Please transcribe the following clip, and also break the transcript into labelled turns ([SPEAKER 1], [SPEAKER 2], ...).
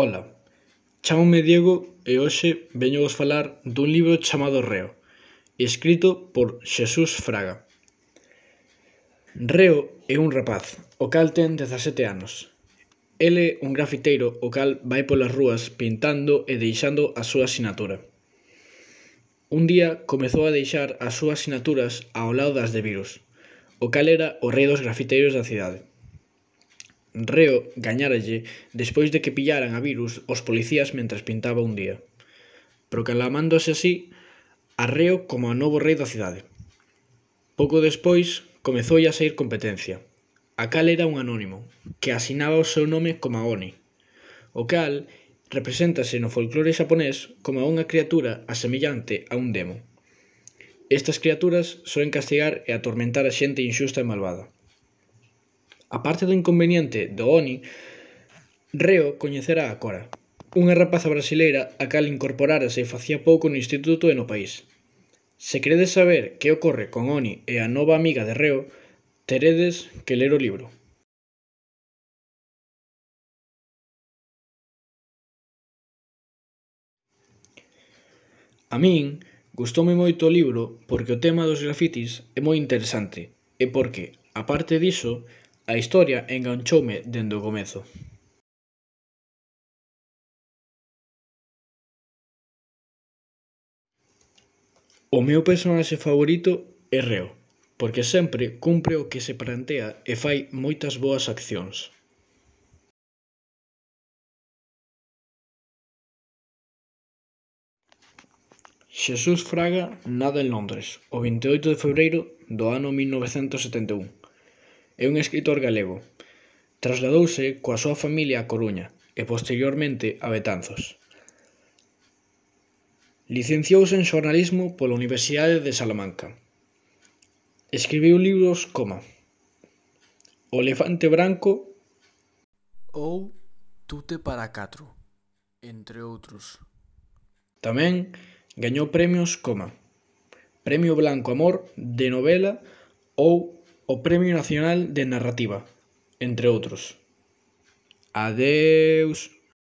[SPEAKER 1] Ola, chámome Diego
[SPEAKER 2] e hoxe vos falar dun libro chamado Reo, escrito por Xesús Fraga. Reo é un rapaz, o cal ten 17 anos. Ele é un grafiteiro o cal vai polas rúas pintando e deixando a súa asinatura. Un día comezou a deixar as súas sinaturas ao lado das de Virus, o cal era o rei dos grafiteiros da cidade. Reo gañáralle despois de que pillaran a Virus os policías mentres pintaba un día, proclamándose así a Reo como o novo rei da cidade. Pouco despois comezou a sair competencia, a cal era un anónimo, que asinaba o seu nome como Oni, o cal represéntase no folclore xaponés como unha criatura asemellante a un demo. Estas criaturas soen castigar e atormentar a xente inxusta e malvada. A parte do inconveniente do Oni, Reo coñecera a Cora, unha rapaza brasileira a cal incorporárase facía pouco no instituto e no país. Se queredes saber que ocorre
[SPEAKER 1] con Oni e a nova amiga de Reo, teredes que ler o libro. A min gustoume moito o libro porque o tema dos
[SPEAKER 2] grafitis é moi interesante e porque, aparte diso, A historia enganchoume
[SPEAKER 1] dende o comezo. O meu personaxe favorito é Reo, porque sempre cumpre o que se plantea e fai moitas boas accións. Xesús Fraga nada en Londres o 28 de
[SPEAKER 2] febreiro do ano 1971 é un escritor galego. Trasladouse coa súa familia á Coruña e posteriormente a Betanzos. Licenciouse en xornalismo pola Universidade de Salamanca. Escribiu libros como O elefante branco ou Tute para catro, entre outros. Tamén gañou premios como Premio Blanco Amor de novela ou o Premio Nacional de Narrativa, entre otros. Adiós.